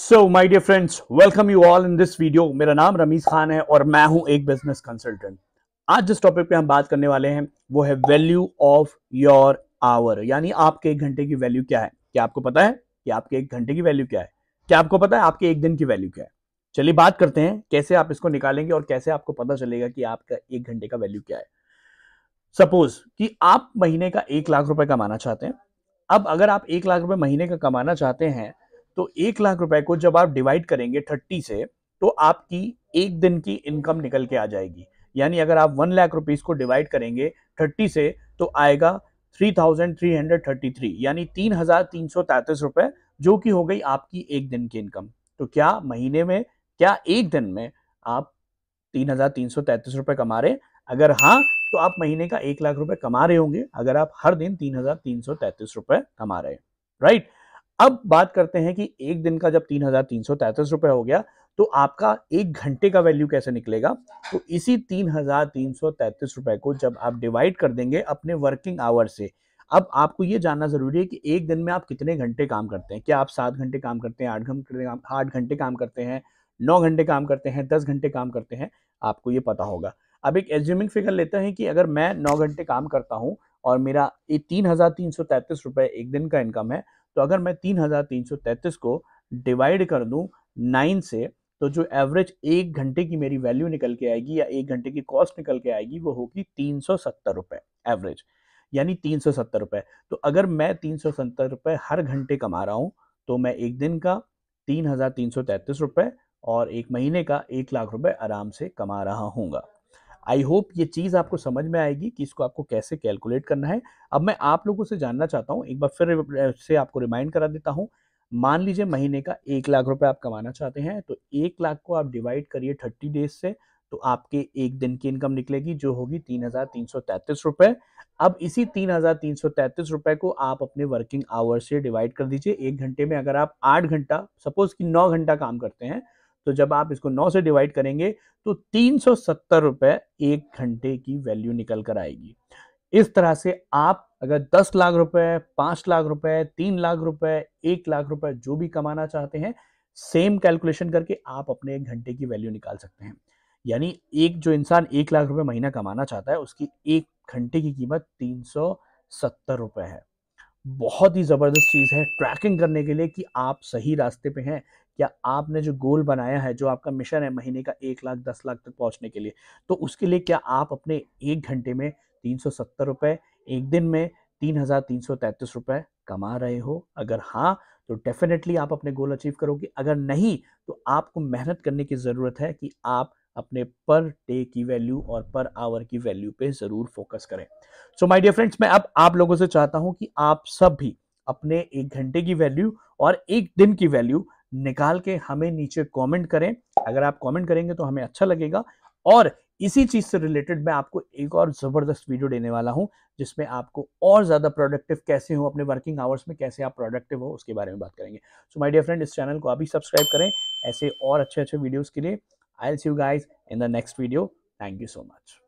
So my dear friends welcome you all in this video मेरा नाम रमीज खान है और मैं हूं एक बिजनेस कंसल्टेंट आज जिस टॉपिक पे हम बात करने वाले हैं वो है वैल्यू ऑफ योर आवर यानी आपके एक घंटे की वैल्यू क्या है क्या आपको पता है कि आपके एक घंटे की वैल्यू क्या है क्या आपको पता है आपके एक दिन की वैल्यू क्या है चलिए बात करते हैं कैसे आप इसको निकालेंगे और कैसे आपको पता चलेगा कि आपका एक घंटे का वैल्यू क्या है सपोज कि आप महीने का एक लाख रुपए कमाना चाहते हैं अब अगर आप एक लाख रुपए महीने का कमाना चाहते हैं तो एक लाख रुपए को जब आप डिवाइड करेंगे थर्टी से तो आपकी एक दिन की इनकम निकल के आ जाएगी यानी अगर आप वन लाख रुपीज को डिवाइड करेंगे थर्टी से तो आएगा three thousand three hundred thirty three यानी तीन हजार तीन सौ तैतीस रुपए जो कि हो गई आपकी एक दिन की इनकम तो क्या महीने में क्या एक दिन में आप तीन हजार तीन सौ तैतीस रुपए कमा रहे अगर हाँ तो आप महीने का एक लाख रुपए कमा रहे होंगे अगर आप हर दिन तीन हजार तीन सौ तैतीस रुपए कमा रहे राइट अब बात करते हैं कि एक दिन का जब तीन हजार तीन सौ तैतीस रुपए हो गया तो आपका एक घंटे का वैल्यू कैसे निकलेगा तो इसी तीन हजार तीन सौ तैतीस रुपए को जब आप डिवाइड कर देंगे अपने वर्किंग आवर से अब आपको ये जानना जरूरी है कि एक दिन में आप कितने घंटे काम करते हैं क्या आप सात घंटे काम करते हैं आठ घंटे काम आठ घंटे काम करते हैं नौ घंटे काम करते हैं दस घंटे काम करते हैं आपको ये पता होगा अब एक एज्यूमिंग फिगर लेते हैं कि अगर मैं नौ घंटे काम करता हूँ और मेरा ये तीन हजार तीन सौ तैतीस रुपए एक दिन का इनकम है तो अगर मैं तीन तीन हजार सौ तैतीस को डिवाइड कर दूं नाइन से तो जो एवरेज एक घंटे की मेरी वैल्यू निकल के आएगी या एक घंटे की कॉस्ट निकल के आएगी वो होगी तीन सौ सत्तर रुपए एवरेज यानी तीन सौ सत्तर रुपए तो अगर मैं तीन सौ सत्तर रुपये हर घंटे कमा रहा हूं तो मैं एक दिन का तीन हज़ार तीन सौ तैतीस रुपए और एक महीने का एक लाख रुपए आराम से कमा रहा हूँ आई होप ये चीज़ आपको समझ में आएगी कि इसको आपको कैसे कैलकुलेट करना है अब मैं आप लोगों से जानना चाहता हूँ एक बार फिर से आपको रिमाइंड करा देता हूँ मान लीजिए महीने का एक लाख रुपए आप कमाना चाहते हैं तो एक लाख को आप डिवाइड करिए थर्टी डेज से तो आपके एक दिन की इनकम निकलेगी जो होगी तीन हजार तीन सौ तैतीस रुपए अब इसी तीन हजार तीन सौ तैतीस रुपए को आप अपने वर्किंग आवर से डिवाइड कर दीजिए एक घंटे में अगर आप आठ घंटा सपोज कि नौ घंटा काम करते हैं तो जब आप इसको नौ से डिवाइड करेंगे तो तीन सौ एक घंटे की वैल्यू निकल कर आएगी इस तरह से आप अगर दस लाख रुपए पांच लाख रुपए तीन लाख रुपए एक लाख रुपए जो भी कमाना चाहते हैं सेम कैलकुलेशन करके आप अपने एक घंटे की वैल्यू निकाल सकते हैं यानी एक जो इंसान एक लाख रुपए महीना कमाना चाहता है उसकी एक घंटे की कीमत तीन सौ सत्तर रुपए है बहुत ही ज़बरदस्त चीज़ है ट्रैकिंग करने के लिए कि आप सही रास्ते पे हैं क्या आपने जो गोल बनाया है जो आपका मिशन है महीने का एक लाख दस लाख तक पहुंचने के लिए तो उसके लिए क्या आप अपने एक घंटे में तीन सौ सत्तर रुपये एक दिन में तीन हज़ार तीन सौ तैंतीस रुपये कमा रहे हो अगर हाँ तो डेफिनेटली आप अपने गोल अचीव करोगे अगर नहीं तो आपको मेहनत करने की ज़रूरत है कि आप अपने पर डे की वैल्यू और पर आवर की वैल्यू पे जरूर फोकस करें सो माय डियर फ्रेंड्स मैं अब आप लोगों से चाहता हूं कि आप सब भी अपने एक घंटे की वैल्यू और एक दिन की वैल्यू निकाल के हमें नीचे कमेंट करें अगर आप कमेंट करेंगे तो हमें अच्छा लगेगा और इसी चीज से रिलेटेड मैं आपको एक और जबरदस्त वीडियो देने वाला हूं जिसमें आपको और ज्यादा प्रोडक्टिव कैसे हो अपने वर्किंग आवर्स में कैसे आप प्रोडक्टिव हो उसके बारे में बात करेंगे सो माय डियर फ्रेंड इस चैनल को अभी सब्सक्राइब करें ऐसे और अच्छे अच्छे वीडियोस के लिए I'll see you guys in the next video. Thank you so much.